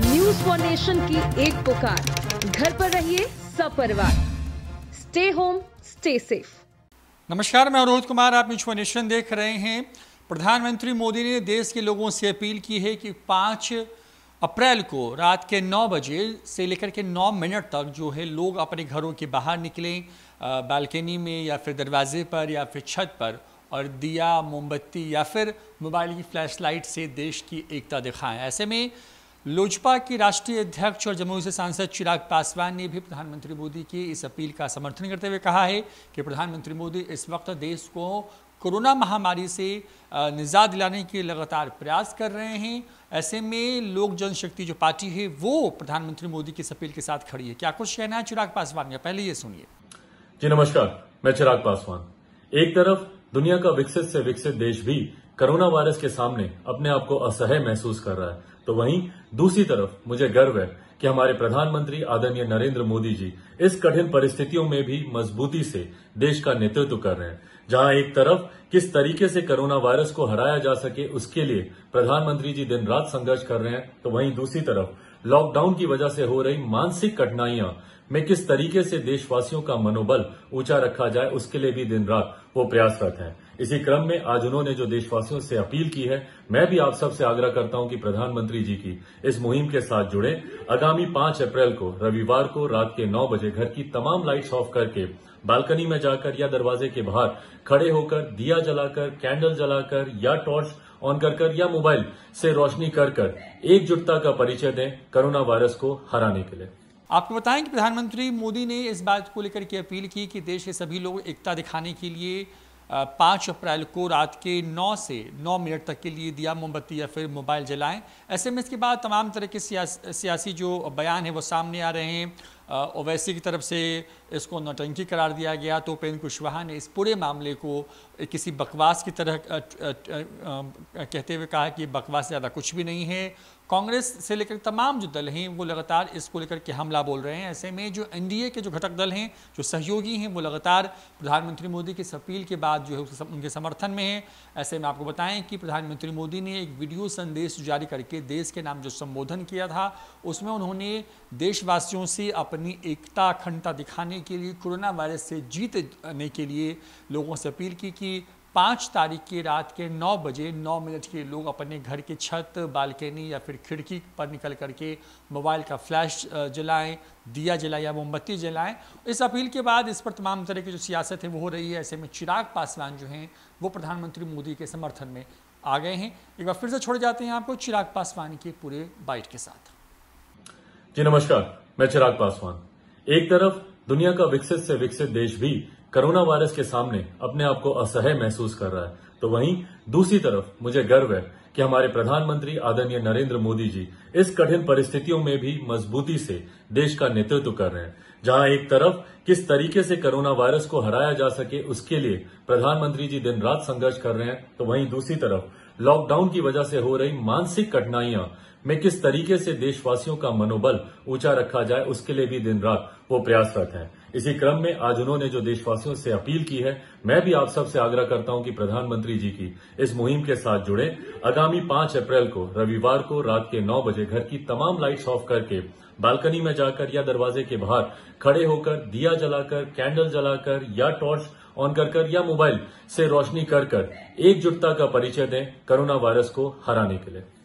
news for nation की एक पुकार घर पर रहिए सपरिवार स्टे होम स्टे सेफ नमस्कार मैं रोहित कुमार आप न्यूज फॉर नेशन देख रहे हैं प्रधानमंत्री मोदी ने देश के लोगों से अपील की है कि पांच अप्रैल को रात के 9 बजे से लेकर के 9 मिनट तक जो है लोग अपने घरों के बाहर निकलें बालकनी में या फिर दरवाजे पर या फिर छत पर और दिया मोमबत्ती या फिर मोबाइल की फ्लैशलाइट से देश की एकता दिखाएं ऐसे में लोजपा के राष्ट्रीय अध्यक्ष और जमुई से सांसद चिराग पासवान ने भी प्रधानमंत्री मोदी की इस अपील का समर्थन करते हुए कहा है कि प्रधानमंत्री मोदी इस वक्त देश को कोरोना महामारी से निजात दिलाने के लगातार प्रयास कर रहे हैं ऐसे में लोक जनशक्ति जो पार्टी है वो प्रधानमंत्री मोदी की इस अपील के साथ खड़ी है क्या कुछ कहना है चिराग पासवान का पहले ये सुनिए जी नमस्कार मैं चिराग पासवान एक तरफ दुनिया का विकसित से विकसित देश भी कोरोना वायरस के सामने अपने आप को असह्य महसूस कर रहा है तो वहीं दूसरी तरफ मुझे गर्व है कि हमारे प्रधानमंत्री आदरणीय नरेंद्र मोदी जी इस कठिन परिस्थितियों में भी मजबूती से देश का नेतृत्व कर रहे हैं जहां एक तरफ किस तरीके से कोरोना वायरस को हराया जा सके उसके लिए प्रधानमंत्री जी दिन रात संघर्ष कर रहे हैं तो वहीं दूसरी तरफ लॉकडाउन की वजह से हो रही मानसिक कठिनाइयां में किस तरीके से देशवासियों का मनोबल ऊंचा रखा जाए उसके लिए भी दिन रात वो प्रयासरत हैं इसी क्रम में आज उन्होंने जो देशवासियों से अपील की है मैं भी आप सबसे आग्रह करता हूं कि प्रधानमंत्री जी की इस मुहिम के साथ जुड़े आगामी पांच अप्रैल को रविवार को रात के नौ बजे घर की तमाम लाइट्स ऑफ करके बालकनी में जाकर या दरवाजे के बाहर खड़े होकर दिया जलाकर कैंडल जलाकर या टॉर्च ऑन कर कर या मोबाइल से रोशनी कर कर एकजुटता का परिचय दें कोरोना वायरस को हराने के लिए आपको बताएं कि प्रधानमंत्री मोदी ने इस बात को लेकर के अपील की कि देश के सभी लोग एकता दिखाने के लिए पाँच अप्रैल को रात के नौ से नौ मिनट तक के लिए दिया मोमबत्ती या फिर मोबाइल जलाएं ऐसे में इसके बाद तमाम तरह के सियासी जो बयान है वो सामने आ रहे हैं ओवैसी की तरफ से इसको नौटंकी करार दिया गया तो उपेंद्र कुशवाहा ने इस पूरे मामले को किसी बकवास की तरह कहते हुए कहा कि बकवास ज़्यादा कुछ भी नहीं है कांग्रेस से लेकर तमाम जो दल हैं वो लगातार इसको लेकर के हमला बोल रहे हैं ऐसे में जो एनडीए के जो घटक दल हैं जो सहयोगी हैं वो लगातार प्रधानमंत्री मोदी की इस अपील के बाद जो है उनके समर्थन में हैं ऐसे में आपको बताएं कि प्रधानमंत्री मोदी ने एक वीडियो संदेश जारी करके देश के नाम जो संबोधन किया था उसमें उन्होंने देशवासियों से अपने अपनी एकता अखंडता दिखाने के लिए कोरोना वायरस से जीतने के लिए लोगों से अपील की कि पाँच तारीख की रात के नौ बजे नौ मिनट के लोग अपने घर के छत बालकनी या फिर खिड़की पर निकल करके मोबाइल का फ्लैश जलाएं दिया जलाएं या मोमबत्ती जलाएं इस अपील के बाद इस पर तमाम तरह की जो सियासत है वो हो रही है ऐसे में चिराग पासवान जो हैं वो प्रधानमंत्री मोदी के समर्थन में आ गए हैं एक बार फिर से छोड़ जाते हैं आपको चिराग पासवान के पूरे बाइट के साथ जी नमस्कार मैं चिराग पासवान एक तरफ दुनिया का विकसित से विकसित देश भी कोरोना वायरस के सामने अपने आप को असह्य महसूस कर रहा है तो वहीं दूसरी तरफ मुझे गर्व है कि हमारे प्रधानमंत्री आदरणीय नरेंद्र मोदी जी इस कठिन परिस्थितियों में भी मजबूती से देश का नेतृत्व कर रहे हैं जहां एक तरफ किस तरीके से कोरोना वायरस को हराया जा सके उसके लिए प्रधानमंत्री जी दिन रात संघर्ष कर रहे हैं तो वहीं दूसरी तरफ लॉकडाउन की वजह से हो रही मानसिक कठिनाइयां में किस तरीके से देशवासियों का मनोबल ऊंचा रखा जाए उसके लिए भी दिन रात वो प्रयासरत हैं इसी क्रम में आज उन्होंने जो देशवासियों से अपील की है मैं भी आप सबसे आग्रह करता हूं कि प्रधानमंत्री जी की इस मुहिम के साथ जुड़े आगामी पांच अप्रैल को रविवार को रात के नौ बजे घर की तमाम लाइट्स ऑफ करके बालकनी में जाकर या दरवाजे के बाहर खड़े होकर दिया जलाकर कैंडल जलाकर या टॉर्च ऑन कर कर या मोबाइल से रोशनी कर कर एकजुटता का परिचय दें कोरोना वायरस को हराने के लिए